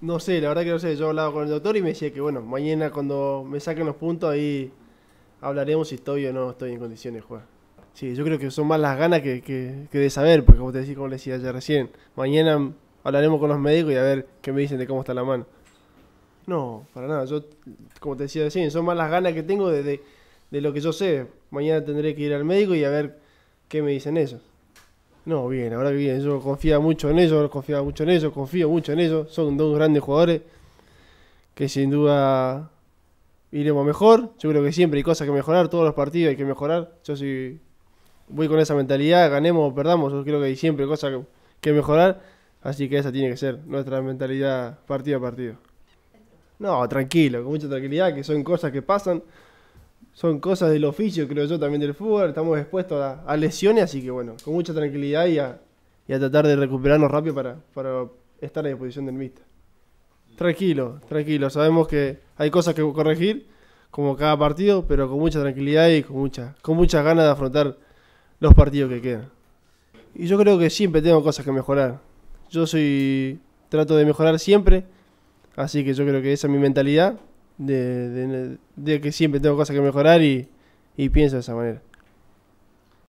No sé, la verdad que no sé. Yo hablaba con el doctor y me decía que, bueno, mañana cuando me saquen los puntos ahí hablaremos si estoy o no estoy en condiciones de jugar. Sí, yo creo que son más las ganas que, de saber, porque como te decía, como le decía ayer recién, mañana hablaremos con los médicos y a ver qué me dicen de cómo está la mano. No, para nada. Yo, como te decía recién, son más las ganas que tengo de, de, de lo que yo sé. Mañana tendré que ir al médico y a ver qué me dicen eso. No, bien, ahora que bien, yo confío mucho en ellos, confía mucho en ellos, confío mucho en ellos, son dos grandes jugadores que sin duda iremos mejor, yo creo que siempre hay cosas que mejorar, todos los partidos hay que mejorar, yo sí voy con esa mentalidad, ganemos o perdamos, yo creo que hay siempre cosas que, que mejorar, así que esa tiene que ser nuestra mentalidad partido a partido. No, tranquilo, con mucha tranquilidad, que son cosas que pasan, son cosas del oficio, creo yo, también del fútbol. Estamos expuestos a, lesiones, así que bueno, con mucha tranquilidad y a, tratar de recuperarnos rápido para, estar a disposición del Mista. Tranquilo, tranquilo. Sabemos que hay cosas que corregir, como cada partido, pero con mucha tranquilidad y con, mucha, con muchas ganas de afrontar los partidos que quedan. Y yo creo que siempre tengo cosas que mejorar. Yo soy. trato de mejorar siempre. Así que yo creo que esa es mi mentalidad de, de, que siempre tengo cosas que mejorar y, y pienso de esa manera.